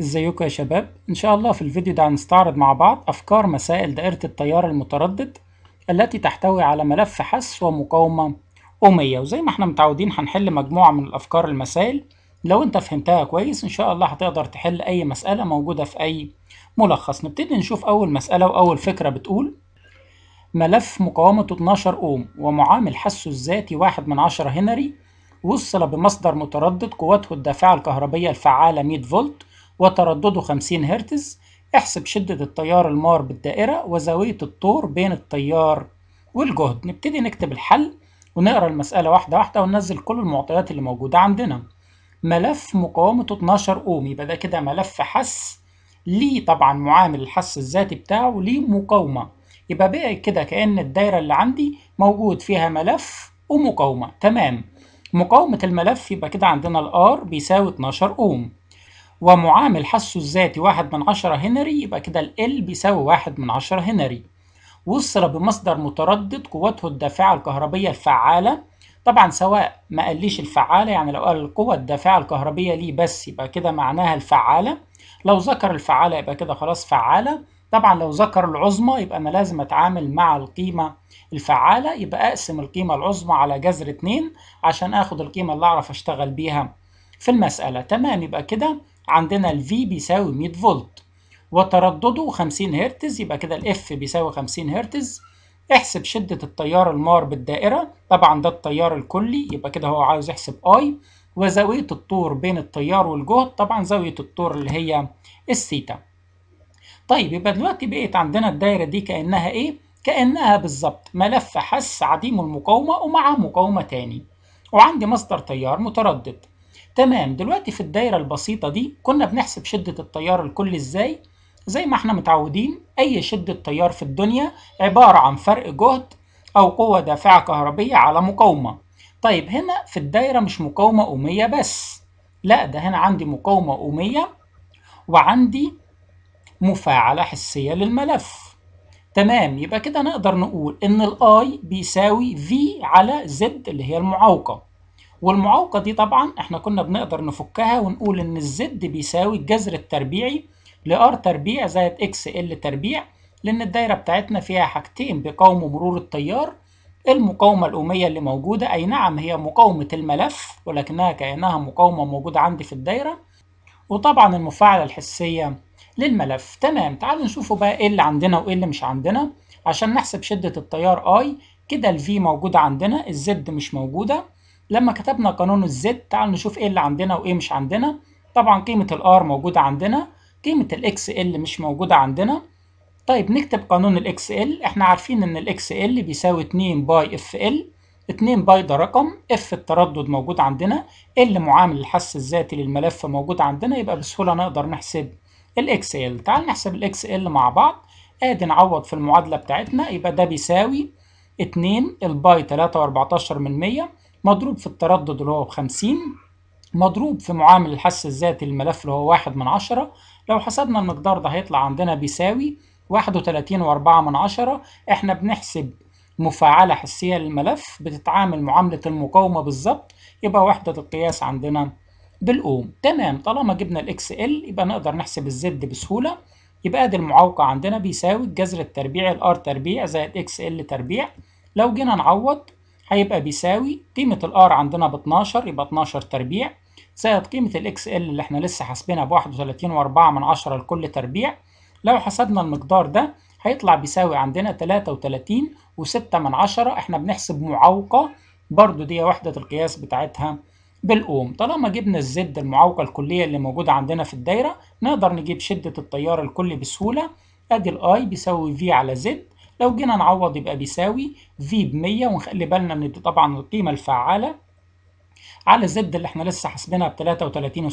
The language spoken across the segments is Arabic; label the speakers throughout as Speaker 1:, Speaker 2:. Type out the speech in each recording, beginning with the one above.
Speaker 1: ازيكم يا شباب ان شاء الله في الفيديو ده هنستعرض مع بعض افكار مسائل دائرة التيار المتردد التي تحتوي على ملف حس ومقاومة اوميه وزي ما احنا متعودين هنحل مجموعة من الافكار المسائل لو انت فهمتها كويس ان شاء الله هتقدر تحل اي مسألة موجودة في اي ملخص نبتدي نشوف اول مسألة واول فكرة بتقول ملف مقاومته 12 اوم ومعامل حسه الذاتي واحد من عشرة هنري وصل بمصدر متردد قوته الدافعة الكهربية الفعالة 100 فولت وتردده 50 هرتز احسب شدة التيار المار بالدائرة وزاوية الطور بين التيار والجهد نبتدي نكتب الحل ونقرأ المسألة واحدة واحدة وننزل كل المعطيات اللي موجودة عندنا ملف مقاومته 12 اوم يبقى ده كده ملف حس ليه طبعا معامل الحس الذاتي بتاعه ليه مقاومة يبقى بقى كده كأن الدايرة اللي عندي موجود فيها ملف ومقاومة تمام مقاومة الملف يبقى كده عندنا الار بيساوي 12 اوم ومعامل حسه الذاتي واحد من عشرة هنري يبقى كده ال L بيساوي واحد من عشرة هنري وصل بمصدر متردد قوته الدافعة الكهربية الفعالة طبعا سواء ما قاليش الفعالة يعني لو قال القوة الدافعة الكهربية ليه بس يبقى كده معناها الفعالة لو ذكر الفعالة يبقى كده خلاص فعالة طبعا لو ذكر العظمى يبقى أنا لازم أتعامل مع القيمة الفعالة يبقى أقسم القيمة العظمى على جذر 2 عشان آخد القيمة اللي أعرف أشتغل بيها في المسألة تمام يبقى كده عندنا ال V بيساوي 100 فولت وتردده 50 هرتز يبقى كده ال F بيساوي 50 هرتز احسب شدة التيار المار بالدائرة طبعا ده التيار الكلي يبقى كده هو عاوز يحسب I وزاوية الطور بين التيار والجهد طبعا زاوية الطور اللي هي الثيتا طيب يبقى دلوقتي بقيت عندنا الدايرة دي كأنها ايه؟ كأنها بالظبط ملف حس عديم المقاومة ومع مقاومة تاني وعندي مصدر تيار متردد تمام دلوقتي في الدايرة البسيطة دي كنا بنحسب شدة التيار الكلي ازاي زي ما احنا متعودين اي شدة تيار في الدنيا عبارة عن فرق جهد او قوة دافعة كهربية على مقاومة طيب هنا في الدايرة مش مقاومة أومية بس لا ده هنا عندي مقاومة أومية وعندي مفاعلة حسية للملف تمام يبقى كده نقدر نقول ان الاي بيساوي في على زد اللي هي المعوقة والمعوقة دي طبعا احنا كنا بنقدر نفكها ونقول ان الزد بيساوي الجذر التربيعي لار تربيع زائد اكس ال تربيع لان الدايرة بتاعتنا فيها حاجتين بيقاوموا مرور التيار المقاومة الأمية اللي موجودة أي نعم هي مقاومة الملف ولكنها كأنها مقاومة موجودة عندي في الدايرة وطبعا المفاعلة الحسية للملف تمام تعالوا نشوفوا بقى ايه اللي عندنا وايه اللي مش عندنا عشان نحسب شدة التيار I كده الفي V موجودة عندنا الزد مش موجودة لما كتبنا قانون الزد تعال نشوف ايه اللي عندنا وايه مش عندنا طبعا قيمة الار موجودة عندنا قيمة الاكس ال مش موجودة عندنا طيب نكتب قانون الاكس ال احنا عارفين ان الاكس ال بيساوي 2 باي اف ال 2 باي ده رقم اف التردد موجود عندنا ال معامل الحس الذاتي للملف موجود عندنا يبقى بسهولة نقدر نحسب الاكس ال تعال نحسب الاكس ال مع بعض ادي نعوض في المعادلة بتاعتنا يبقى ده بيساوي 2 الباي 3 و14 من 100 مضروب في التردد اللي هو بخمسين مضروب في معامل الحس الذاتي للملف اللي هو واحد من عشرة لو حسبنا المقدار ده هيطلع عندنا بيساوي واحد وتلاتين وأربعة من عشرة احنا بنحسب مفاعلة حسية للملف بتتعامل معاملة المقاومة بالظبط يبقى وحدة القياس عندنا بالأوم تمام طالما جبنا الاكس ال يبقى نقدر نحسب الزد بسهولة يبقى ادي المعوقة عندنا بيساوي الجذر التربيعي الار تربيع زائد اكس ال تربيع لو جينا نعوض هيبقى بيساوي قيمة الار عندنا ب 12 يبقى 12 تربيع زائد قيمة الاكس XL اللي احنا لسه حاسبينها ب 31 من 10 لكل تربيع لو حسبنا المقدار ده هيطلع بيساوي عندنا 33 من 10 احنا بنحسب معوقة برضو دي وحدة القياس بتاعتها بالأوم طالما جبنا الزد المعوقة الكلية اللي موجودة عندنا في الدايرة نقدر نجيب شدة التيار الكلي بسهولة ادي الاي بيساوي في على زد لو جينا نعوض يبقى بيساوي في ب 100 ونخلي بالنا ان دي طبعا القيمه الفعاله على زد اللي احنا لسه حاسبينها ب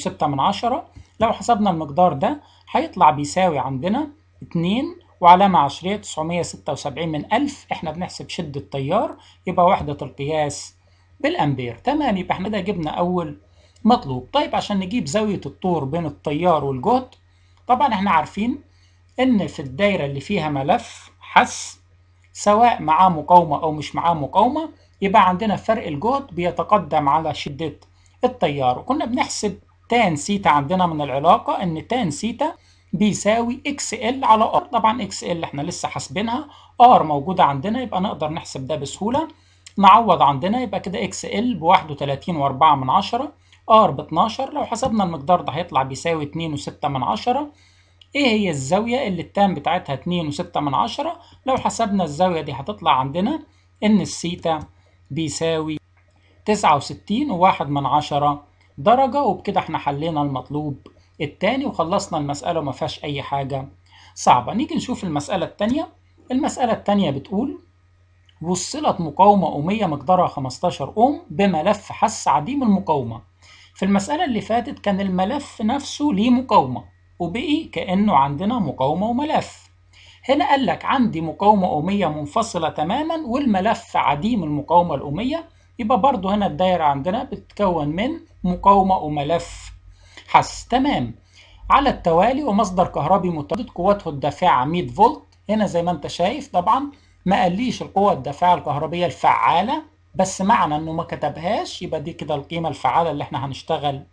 Speaker 1: 33.6 من عشرة لو حسبنا المقدار ده هيطلع بيساوي عندنا 2 وعلامة عشرية 976 من 1000 احنا بنحسب شدة تيار يبقى وحدة القياس بالأمبير تمام يبقى احنا ده جبنا أول مطلوب طيب عشان نجيب زاوية الطور بين التيار والجهد طبعا احنا عارفين إن في الدايرة اللي فيها ملف حس سواء معاه مقاومة أو مش معاه مقاومة يبقى عندنا فرق الجهد بيتقدم على شدة التيار وكنا بنحسب تان سيتا عندنا من العلاقة إن تان سيتا بيساوي اكس ال على ار طبعا اكس ال احنا لسه حاسبينها ار موجودة عندنا يبقى نقدر نحسب ده بسهولة نعوض عندنا يبقى كده اكس ال ب 31.4 من عشرة ار ب 12 لو حسبنا المقدار ده هيطلع بيساوي 2.6 من عشرة ايه هي الزاوية اللي التان بتاعتها اتنين وستة من عشرة لو حسبنا الزاوية دي هتطلع عندنا ان السيتا بيساوي تسعة وستين وواحد من عشرة درجة وبكده احنا حلينا المطلوب التاني وخلصنا المسألة وما فيهاش أي حاجة صعبة نيجي نشوف المسألة التانية المسألة التانية بتقول وصلت مقاومة أومية مقدارها 15 أوم بملف حس عديم المقاومة في المسألة اللي فاتت كان الملف نفسه ليه مقاومة وبقي كأنه عندنا مقاومة وملف هنا قال لك عندي مقاومة أمية منفصلة تماما والملف عديم المقاومة الأمية يبقى برضه هنا الدايرة عندنا بتتكون من مقاومة وملف حس تمام على التوالي ومصدر كهربي متردد قوته الدافعة 100 فولت هنا زي ما انت شايف طبعا ما قاليش القوة الدافعة الكهربية الفعالة بس معنى انه ما كتبهاش يبقى دي كده القيمة الفعالة اللي احنا هنشتغل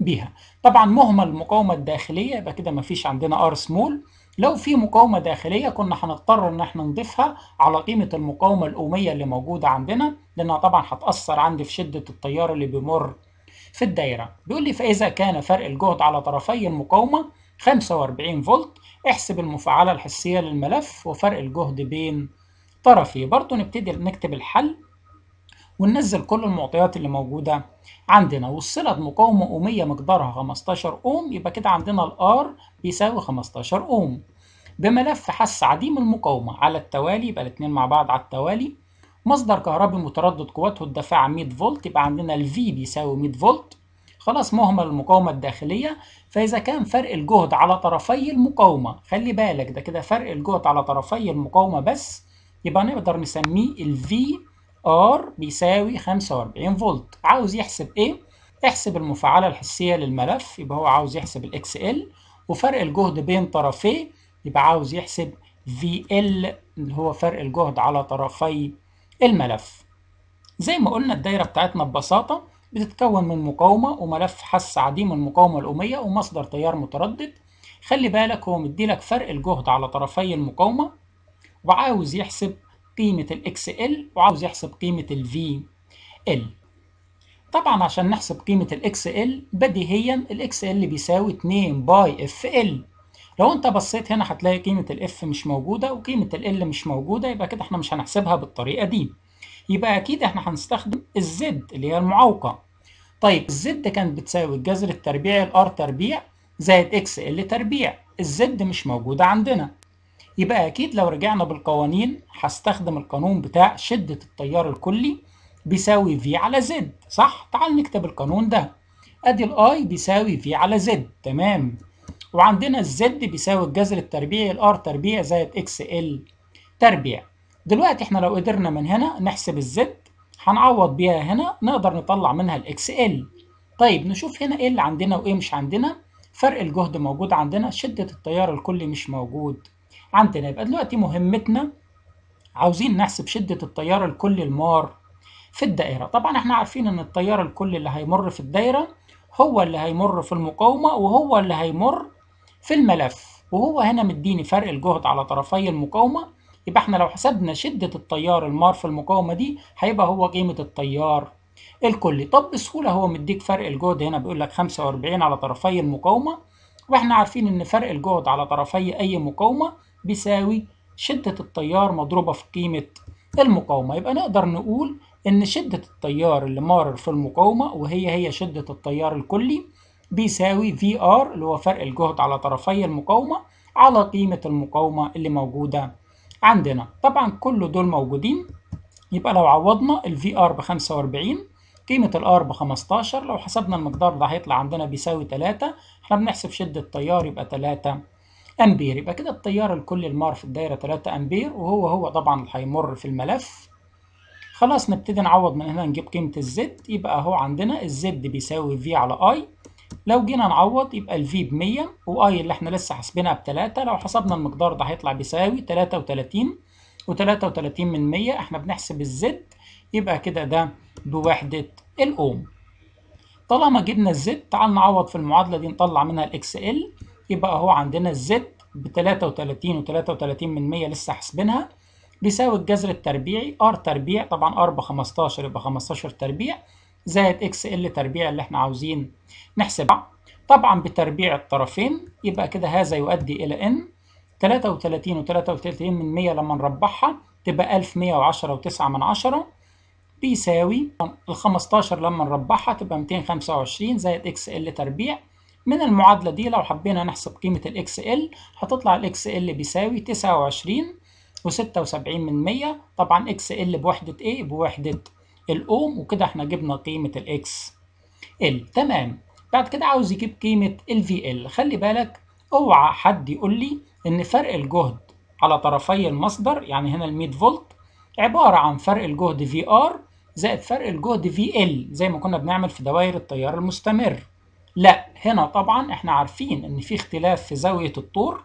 Speaker 1: بيها طبعا مهمل المقاومة الداخلية يبقى كده مفيش عندنا ار سمول لو في مقاومة داخلية كنا هنضطر ان احنا نضيفها على قيمة المقاومة الاوميه اللي موجودة عندنا لأنها طبعا هتأثر عندي في شدة التيار اللي بيمر في الدايرة بيقول لي فإذا كان فرق الجهد على طرفي المقاومة 45 فولت احسب المفعلة الحسية للملف وفرق الجهد بين طرفي برضه نبتدي نكتب الحل وننزل كل المعطيات اللي موجودة عندنا والصلة بمقاومة أومية مقدارها 15 أوم يبقى كده عندنا الآر بيساوي 15 أوم بملف حس عديم المقاومة على التوالي يبقى الاتنين مع بعض على التوالي مصدر كهربي متردد قوته الدفاع 100 فولت يبقى عندنا الـ V بيساوي 100 فولت خلاص مهمل المقاومة الداخلية فإذا كان فرق الجهد على طرفي المقاومة خلي بالك ده كده فرق الجهد على طرفي المقاومة بس يبقى نقدر نسميه الـ V R بيساوي 45 فولت عاوز يحسب ايه؟ احسب المفعلة الحسية للملف يبقى هو عاوز يحسب ال XL وفرق الجهد بين طرفيه يبقى عاوز يحسب VL اللي هو فرق الجهد على طرفي الملف زي ما قلنا الدايرة بتاعتنا ببساطة بتتكون من مقاومة وملف حس عديم المقاومة الأمية ومصدر تيار متردد خلي بالك هو مديلك فرق الجهد على طرفي المقاومة وعاوز يحسب قيمة ال XL وعاوز يحسب قيمة ال VL طبعا عشان نحسب قيمة ال XL بديهيا ال XL بيساوي 2 باي FL لو انت بصيت هنا هتلاقي قيمة ال F مش موجودة وقيمة ال L مش موجودة يبقى كده احنا مش هنحسبها بالطريقة دي يبقى اكيد احنا هنستخدم الزد اللي هي المعوقة طيب الزد كانت بتساوي الجذر التربيعي R تربيع زائد اكس ال تربيع الزد مش موجودة عندنا يبقى أكيد لو رجعنا بالقوانين هستخدم القانون بتاع شدة التيار الكلي بيساوي في على زد صح؟ تعال نكتب القانون ده أدي الاي I بيساوي في على زد تمام وعندنا الزد بيساوي الجذر التربيعي الار تربيع زائد اكس ال تربيع دلوقتي احنا لو قدرنا من هنا نحسب الزد هنعوض بيها هنا نقدر نطلع منها الاكس ال طيب نشوف هنا ايه اللي عندنا وايه مش عندنا فرق الجهد موجود عندنا شدة التيار الكلي مش موجود عندنا يبقى دلوقتي مهمتنا عاوزين نحسب شدة التيار الكلي المار في الدائرة طبعا احنا عارفين ان التيار الكلي اللي هيمر في الدائرة هو اللي هيمر في المقاومة وهو اللي هيمر في الملف وهو هنا مديني فرق الجهد على طرفي المقاومة يبقى احنا لو حسبنا شدة التيار المار في المقاومة دي هيبقى هو قيمة التيار الكلي طب بسهولة هو مديك فرق الجهد هنا بيقول لك 45 على طرفي المقاومة واحنا عارفين ان فرق الجهد على طرفي اي مقاومة بيساوي شدة التيار مضروبة في قيمة المقاومة يبقى نقدر نقول إن شدة التيار اللي مارر في المقاومة وهي هي شدة التيار الكلي بيساوي في ار اللي هو فرق الجهد على طرفي المقاومة على قيمة المقاومة اللي موجودة عندنا طبعا كل دول موجودين يبقى لو عوضنا ال VR ب 45 قيمة ال R ب 15 لو حسبنا المقدار ده هيطلع عندنا بيساوي 3 احنا بنحسب شدة التيار يبقى 3 امبير يبقى كده التيار الكلي المار في الدايره 3 امبير وهو هو طبعا هيمر في الملف خلاص نبتدي نعوض من هنا نجيب قيمه الزد يبقى اهو عندنا الزد بيساوي في على اي لو جينا نعوض يبقى الفي ب 100 واي اللي احنا لسه حاسبينها ب 3 لو حسبنا المقدار ده هيطلع بيساوي 33 و33 من 100 احنا بنحسب الزد يبقى كده ده بوحده الاوم طالما جبنا الزد تعال نعوض في المعادله دي نطلع منها الاكس ال يبقى اهو عندنا الزد ب 33 و 33 من 100 لسه حاسبينها بيساوي الجذر التربيعي ار تربيع طبعا ار ب 15 يبقى 15 تربيع زائد اكس ال تربيع اللي احنا عاوزين نحسبها طبعا بتربيع الطرفين يبقى كده هذا يؤدي الى ان 33 و 33 من 100 لما نربحها تبقى 1110 و9 من 10 بيساوي ال 15 لما نربحها تبقى 225 زائد اكس ال تربيع من المعادلة دي لو حبينا نحسب قيمة ال XL هتطلع ال XL بيساوي 29 و76 من 100 طبعا XL بوحدة إيه؟ بوحدة الأوم وكده احنا جبنا قيمة ال XL تمام بعد كده عاوز يجيب قيمة ال VL خلي بالك اوعى حد يقول لي إن فرق الجهد على طرفي المصدر يعني هنا الـ 100 فولت عبارة عن فرق الجهد VR زائد فرق الجهد VL زي ما كنا بنعمل في دوائر التيار المستمر لا هنا طبعا احنا عارفين ان في اختلاف في زاوية الطور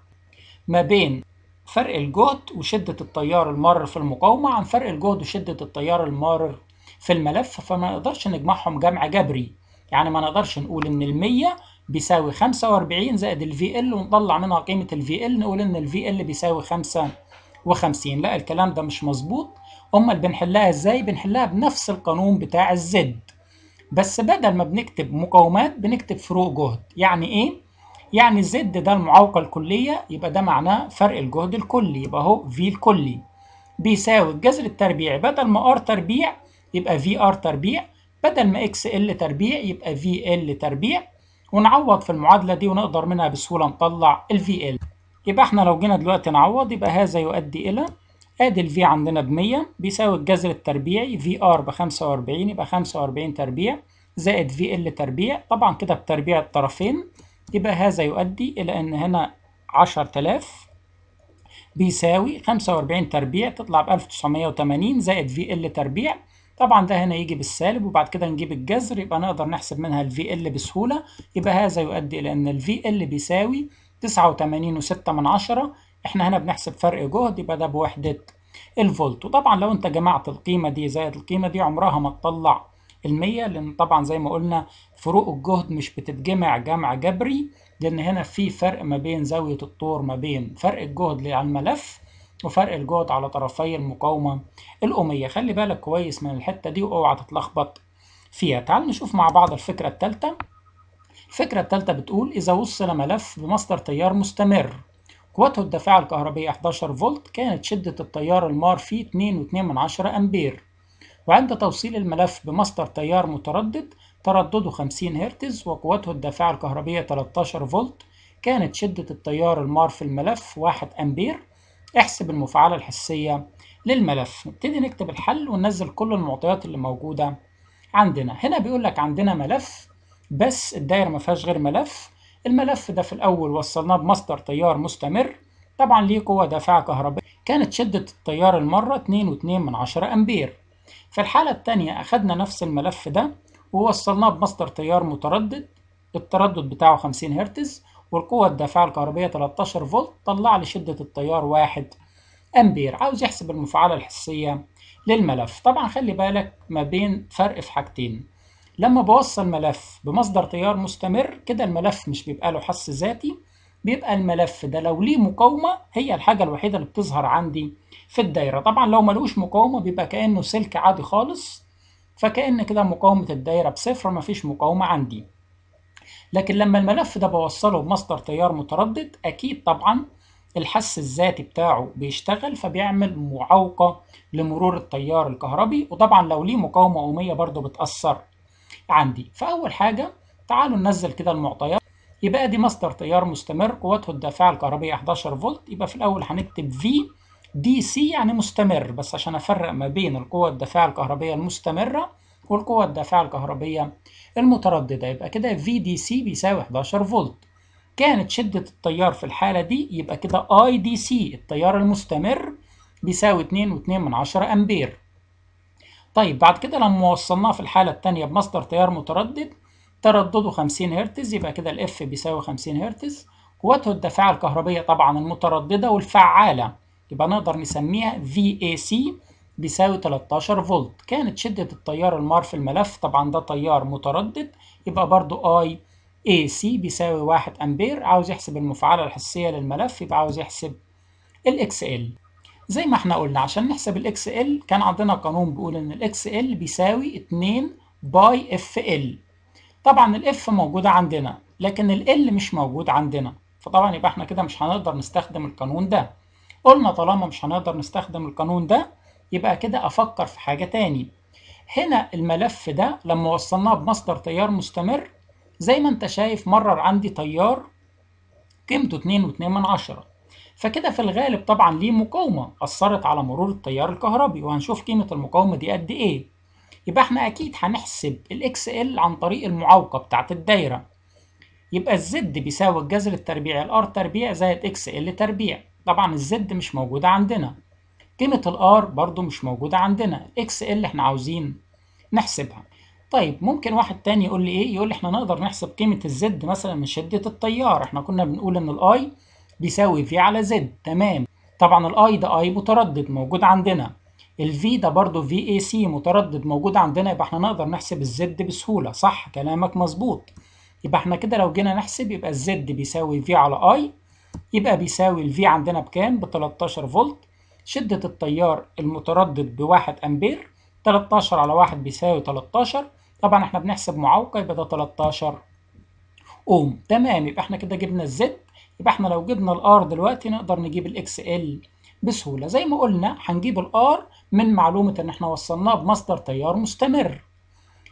Speaker 1: ما بين فرق الجهد وشدة التيار المارر في المقاومة عن فرق الجهد وشدة التيار المارر في الملف فما نقدرش نجمعهم جمع جبري يعني ما نقدرش نقول ان المية بيساوي 45 زائد ال VL ونطلع منها قيمة ال VL نقول ان ال VL بيساوي 55 لا الكلام ده مش مظبوط امال بنحلها ازاي بنحلها بنفس القانون بتاع الزد بس بدل ما بنكتب مقاومات بنكتب فروق جهد يعني ايه يعني زد ده المعوقة الكلية يبقى ده معناه فرق الجهد الكلي يبقى اهو في الكلي بيساوي الجذر التربيعي بدل ما ار تربيع يبقى في ار تربيع بدل ما اكس ال تربيع يبقى في ال تربيع ونعوض في المعادلة دي ونقدر منها بسهولة نطلع ال في ال يبقى احنا لو جينا دلوقتي نعوض يبقى هذا يؤدي الى ادي الفي V عندنا ب 100 بيساوي الجذر التربيعي في ار ب 45 يبقى 45 تربيع زائد في ال تربيع طبعا كده بتربيع الطرفين يبقى هذا يؤدي الى ان هنا 10000 بيساوي 45 تربيع تطلع ب 1980 زائد في ال تربيع طبعا ده هنا يجي بالسالب وبعد كده نجيب الجذر يبقى نقدر نحسب منها ال VL بسهولة يبقى هذا يؤدي إلى أن ال VL بيساوي 89.6 احنا هنا بنحسب فرق جهد يبقى ده بوحدة الفولت وطبعا لو انت جمعت القيمة دي زائد القيمة دي عمرها ما تطلع المية لأن طبعا زي ما قلنا فروق الجهد مش بتتجمع جمع جبري لأن هنا في فرق ما بين زاوية الطور ما بين فرق الجهد على الملف وفرق الجهد على طرفي المقاومة الأمية خلي بالك كويس من الحتة دي وأوعى تتلخبط فيها تعال نشوف مع بعض الفكرة التالتة الفكرة التالتة بتقول إذا وصل ملف بمصدر تيار مستمر قوته الدافعة الكهربية 11 فولت كانت شدة التيار المار فيه 2.2 أمبير وعند توصيل الملف بمصدر تيار متردد تردده 50 هرتز وقوته الدافعة الكهربية 13 فولت كانت شدة التيار المار في الملف 1 أمبير احسب المفعلة الحسية للملف نبتدي نكتب الحل وننزل كل المعطيات اللي موجودة عندنا هنا بيقول لك عندنا ملف بس الدايرة ما فيهاش غير ملف الملف ده في الأول وصلناه بمصدر تيار مستمر طبعا ليه قوة دافعة كهربائية كانت شدة التيار المرة 2.2 من عشرة أمبير في الحالة التانية أخدنا نفس الملف ده ووصلناه بمصدر تيار متردد التردد بتاعه 50 هرتز والقوة الدافعة الكهربية 13 فولت طلع لي شدة التيار 1 أمبير عاوز يحسب المفعلة الحسية للملف طبعا خلي بالك ما بين فرق في حاجتين لما بوصل ملف بمصدر تيار مستمر كده الملف مش بيبقى له حس ذاتي بيبقى الملف ده لو ليه مقاومة هي الحاجة الوحيدة اللي بتظهر عندي في الدايرة طبعا لو ملوش مقاومة بيبقى كأنه سلك عادي خالص فكأن كده مقاومة الدايرة بصفر مفيش مقاومة عندي لكن لما الملف ده بوصله بمصدر تيار متردد أكيد طبعا الحس الذاتي بتاعه بيشتغل فبيعمل معوقة لمرور التيار الكهربي وطبعا لو ليه مقاومة أومية برضه بتأثر عندي فأول حاجة تعالوا ننزل كده المعطيات يبقى دي مصدر تيار مستمر قوته الدافعة الكهربية 11 فولت يبقى في الأول هنكتب في دي سي يعني مستمر بس عشان أفرق ما بين القوة الدافعة الكهربية المستمرة والقوة الدافعة الكهربية المترددة يبقى كده في دي سي بيساوي 11 فولت كانت شدة التيار في الحالة دي يبقى كده اي دي سي التيار المستمر بيساوي 2.2 من أمبير طيب بعد كده لما وصلناه في الحالة التانية بمصدر تيار متردد تردده 50 هرتز يبقى كده الاف بيساوي 50 هرتز قوته الدافعة الكهربية طبعا المترددة والفعالة يبقى نقدر نسميها VAC بيساوي 13 فولت كانت شدة التيار المار في الملف طبعا ده تيار متردد يبقى برضو I AC بيساوي 1 أمبير عاوز يحسب المفعلة الحسية للملف يبقى عاوز يحسب ال XL زي ما احنا قلنا عشان نحسب الاكس ال كان عندنا قانون بيقول ان الاكس ال بيساوي 2 باي اف ال طبعا الاف موجودة عندنا لكن ال مش موجود عندنا فطبعا يبقى احنا كده مش هنقدر نستخدم القانون ده قلنا طالما مش هنقدر نستخدم القانون ده يبقى كده افكر في حاجة تاني هنا الملف ده لما وصلناه بمصدر تيار مستمر زي ما انت شايف مرر عندي تيار قيمته 2.2 فكده في الغالب طبعا ليه مقاومة أثرت على مرور التيار الكهربي وهنشوف قيمة المقاومة دي قد إيه يبقى احنا أكيد هنحسب الإكس إل عن طريق المعوقة بتاعة الدايرة يبقى الزد بيساوي الجذر التربيعي الار تربيع زائد اكس ال تربيع طبعا الزد مش موجودة عندنا قيمة الار برضو مش موجودة عندنا اكس ال احنا عاوزين نحسبها طيب ممكن واحد تاني يقول لي ايه يقول لي احنا نقدر نحسب قيمة الزد مثلا من شدة التيار احنا كنا بنقول ان الاي بيساوي في على زد تمام طبعا الاي ده اي متردد موجود عندنا الفي ده برضه في اي سي متردد موجود عندنا يبقى احنا نقدر نحسب الزد بسهوله صح كلامك مظبوط يبقى احنا كده لو جينا نحسب يبقى الزد بيساوي في على اي يبقى بيساوي الفي عندنا بكام ب 13 فولت شده التيار المتردد بواحد امبير 13 على واحد بيساوي 13 طبعا احنا بنحسب معوقه يبقى ده 13 اوم تمام يبقى احنا كده جبنا الزد يبقى احنا لو جبنا الار دلوقتي نقدر نجيب الاكس ال بسهوله زي ما قلنا هنجيب الار من معلومه ان احنا وصلناه بمصدر تيار مستمر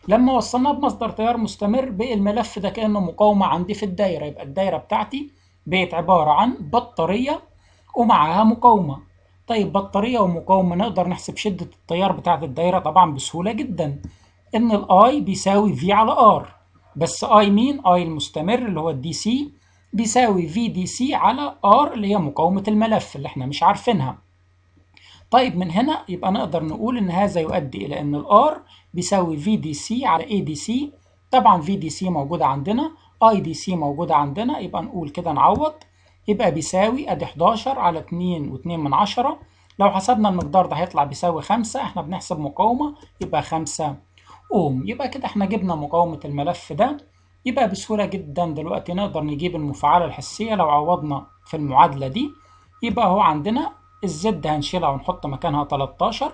Speaker 1: لما وصلناه بمصدر تيار مستمر بقي الملف ده كانه مقاومه عندي في الدايره يبقى الدايره بتاعتي بقت عباره عن بطاريه ومعاها مقاومه طيب بطاريه ومقاومه نقدر نحسب شده التيار بتاعت الدايره طبعا بسهوله جدا ان الاي بيساوي في على ار بس اي مين اي المستمر اللي هو الدي سي بيساوي في دي سي على ار اللي هي مقاومة الملف اللي احنا مش عارفينها طيب من هنا يبقى نقدر نقول ان هذا يؤدي الى ان الار بيساوي في دي سي على اي دي سي طبعا في دي سي موجودة عندنا اي دي سي موجودة عندنا يبقى نقول كده نعوض يبقى بيساوي ادي 11 على 2 و2 من عشرة لو حسبنا المقدار ده هيطلع بيساوي 5 احنا بنحسب مقاومة يبقى 5 اوم يبقى كده احنا جبنا مقاومة الملف ده يبقى بسهولة جدا دلوقتي نقدر نجيب المفعلة الحسية لو عوضنا في المعادلة دي يبقى هو عندنا الزد هنشيلها ونحط مكانها 13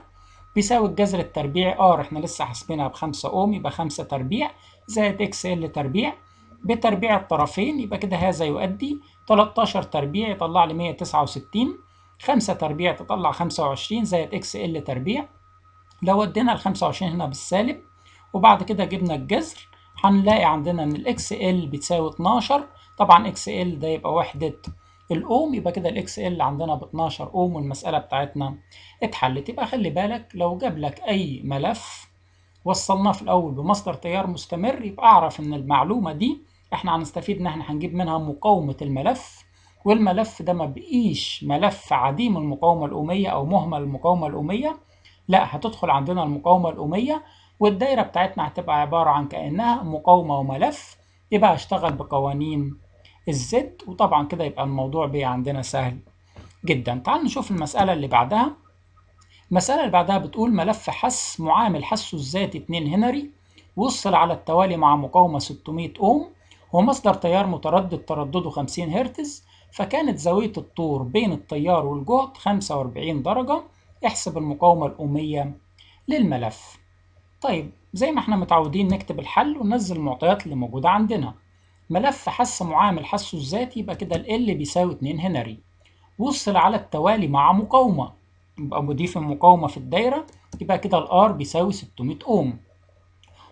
Speaker 1: بيساوي الجذر التربيعي ار آه، احنا لسه حاسبينها بخمسة اوم يبقى خمسة تربيع زائد اكس ال تربيع بتربيع الطرفين يبقى كده هذا يؤدي 13 تربيع يطلع لي 169 خمسة تربيع تطلع 25 زائد اكس ال تربيع لو ودينا ال 25 هنا بالسالب وبعد كده جبنا الجذر هنلاقي عندنا ان الاكس ال بتساوي 12 طبعا اكس ال ده يبقى وحده الاوم يبقى كده الاكس ال عندنا ب 12 اوم والمساله بتاعتنا اتحلت يبقى خلي بالك لو جاب لك اي ملف وصلناه في الاول بمصدر تيار مستمر يبقى اعرف ان المعلومه دي احنا هنستفيد ان احنا هنجيب منها مقاومه الملف والملف ده ما بقيش ملف عديم المقاومه الاوميه او مهمل المقاومه الاوميه لا هتدخل عندنا المقاومه الاوميه والدايرة بتاعتنا هتبقى عبارة عن كأنها مقاومة وملف يبقى هشتغل بقوانين الزد وطبعا كده يبقى الموضوع بي عندنا سهل جدا تعال نشوف المسألة اللي بعدها المسألة اللي بعدها بتقول ملف حس معامل حسه الذاتي 2 هنري وصل على التوالي مع مقاومة 600 أوم ومصدر تيار متردد تردده 50 هرتز فكانت زاوية الطور بين التيار والجهد 45 درجة احسب المقاومة الأومية للملف طيب زي ما احنا متعودين نكتب الحل وننزل المعطيات اللي موجودة عندنا ملف حس معامل حسه الذاتي يبقى كده ال L بيساوي 2 هنري وصل على التوالي مع مقاومة يبقى مضيف المقاومة في الدايرة يبقى كده الار بيساوي 600 اوم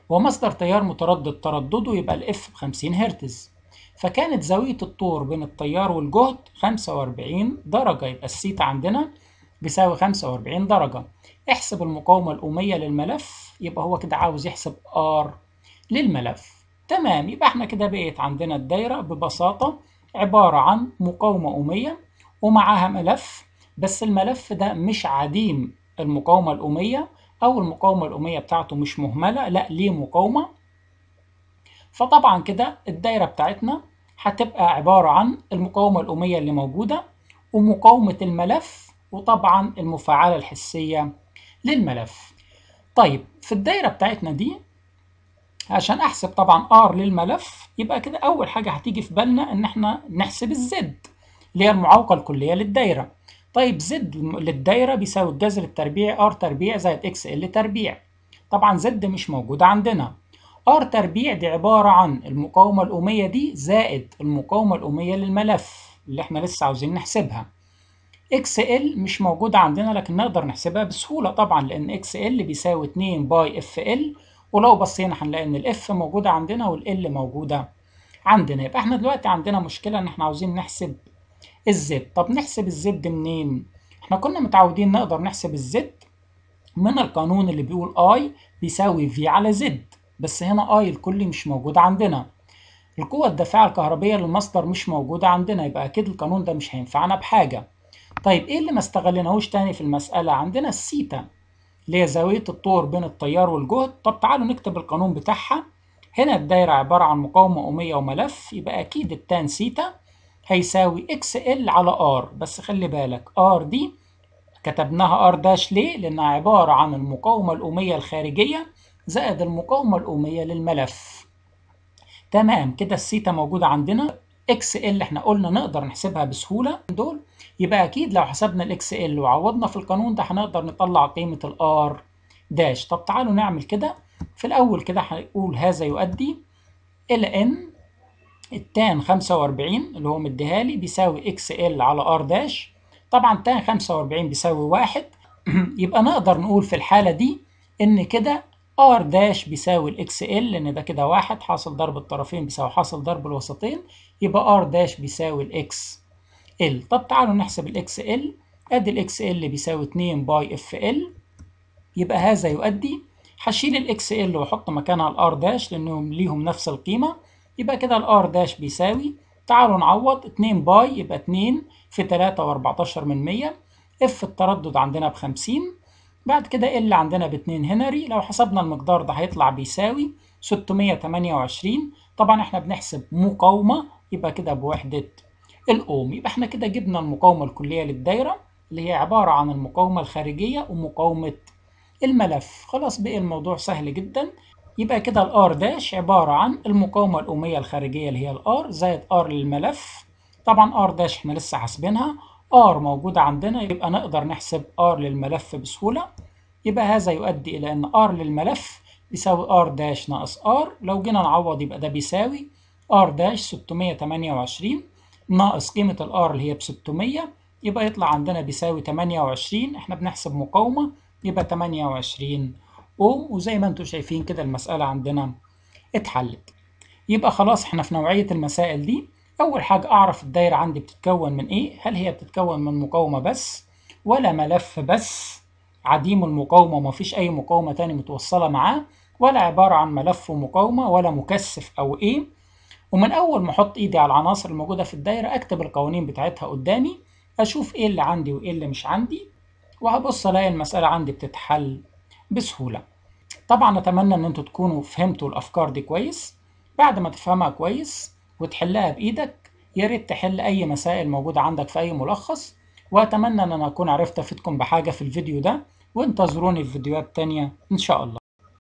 Speaker 1: ومصدر تيار متردد تردده يبقى الاف ب 50 هرتز فكانت زاوية الطور بين التيار والجهد 45 درجة يبقى السيتا عندنا بيساوي 45 درجة احسب المقاومة الأومية للملف يبقى هو كده عاوز يحسب R للملف تمام يبقى احنا كده بقيت عندنا الدايرة ببساطة عبارة عن مقاومة أمية ومعاها ملف بس الملف ده مش عديم المقاومة الأمية أو المقاومة الأمية بتاعته مش مهملة لا ليه مقاومة فطبعا كده الدايرة بتاعتنا هتبقى عبارة عن المقاومة الأمية اللي موجودة ومقاومة الملف وطبعا المفاعلة الحسية للملف طيب في الدايرة بتاعتنا دي عشان احسب طبعا R للملف يبقى كده اول حاجة هتيجي في بالنا ان احنا نحسب الزد اللي هي المعوقة الكلية للدايرة طيب زد للدايرة بيساوي الجذر التربيعي R تربيع زائد XL تربيع طبعا زد مش موجودة عندنا R تربيع دي عبارة عن المقاومة الأمية دي زائد المقاومة الأمية للملف اللي احنا لسه عاوزين نحسبها اكس ال مش موجودة عندنا لكن نقدر نحسبها بسهولة طبعا لأن اكس ال بيساوي 2 باي اف ال ولو بصينا هنلاقي إن الاف موجودة عندنا والال موجودة عندنا يبقى احنا دلوقتي عندنا مشكلة إن احنا عاوزين نحسب الزد طب نحسب الزد منين؟ احنا كنا متعودين نقدر نحسب الزد من القانون اللي بيقول اي بيساوي في على زد بس هنا اي الكلي مش موجود عندنا القوة الدافعة الكهربية للمصدر مش موجودة عندنا يبقى أكيد القانون ده مش هينفعنا بحاجة طيب ايه اللي ما استغلناهوش تاني في المسألة عندنا السيتا اللي هي زاوية الطور بين التيار والجهد طب تعالوا نكتب القانون بتاعها هنا الدايرة عبارة عن مقاومة أمية وملف يبقى أكيد التان سيتا هيساوي اكس ال على ار بس خلي بالك ار دي كتبناها ار داش ليه لأنها عبارة عن المقاومة الأمية الخارجية زائد المقاومة الأمية للملف تمام كده السيتا موجودة عندنا اكس ال احنا قلنا نقدر نحسبها بسهوله دول يبقى اكيد لو حسبنا الاكس ال وعوضنا في القانون ده هنقدر نطلع قيمه الار داش طب تعالوا نعمل كده في الاول كده هنقول هذا يؤدي الى ان التان 45 اللي هو مديها لي بيساوي اكس ال على ار داش طبعا تان 45 بيساوي واحد يبقى نقدر نقول في الحاله دي ان كده ار داش بيساوي الاكس ال لان ده كده واحد حاصل ضرب الطرفين بيساوي حاصل ضرب الوسطين يبقى ار داش بيساوي الاكس ال طب تعالوا نحسب الاكس ال ادي الاكس ال بيساوي 2 باي اف ال يبقى هذا يؤدي هشيل الاكس ال واحط مكانها الار داش لانهم ليهم نفس القيمه يبقى كده الار داش بيساوي تعالوا نعوض 2 باي يبقى 2 في 3 و14 من 100 اف التردد عندنا ب 50 بعد كده ال عندنا باتنين هنري لو حسبنا المقدار ده هيطلع بيساوي 628 طبعا احنا بنحسب مقاومة يبقى كده بوحدة الأوم يبقى احنا كده جبنا المقاومة الكلية للدايرة اللي هي عبارة عن المقاومة الخارجية ومقاومة الملف خلاص بقي الموضوع سهل جدا يبقى كده الار داش عبارة عن المقاومة الأومية الخارجية اللي هي الار زائد ار للملف طبعا ار داش احنا لسه حاسبينها r موجودة عندنا يبقى نقدر نحسب r للملف بسهولة يبقى هذا يؤدي إلى أن r للملف بيساوي r داش ناقص r لو جينا نعوض يبقى ده بيساوي r داش 628 ناقص قيمة ال r اللي هي ب 600 يبقى يطلع عندنا بيساوي 28 احنا بنحسب مقاومة يبقى 28 اوم وزي ما انتم شايفين كده المسألة عندنا اتحلت يبقى خلاص احنا في نوعية المسائل دي أول حاجة أعرف الدايرة عندي بتتكون من إيه هل هي بتتكون من مقاومة بس ولا ملف بس عديم المقاومة ومفيش أي مقاومة تاني متوصلة معاه ولا عبارة عن ملف ومقاومة ولا مكثف أو إيه ومن أول ما أحط إيدي على العناصر الموجودة في الدايرة أكتب القوانين بتاعتها قدامي أشوف إيه اللي عندي وإيه اللي مش عندي وهبص ألاقي المسألة عندي بتتحل بسهولة طبعا أتمنى إن أنتوا تكونوا فهمتوا الأفكار دي كويس بعد ما تفهمها كويس وتحلها بإيدك يا ريت تحل أي مسائل موجودة عندك في أي ملخص وأتمنى أن أنا أكون عرفت أفيدكم بحاجة في الفيديو ده وانتظروني في فيديوهات تانية إن شاء الله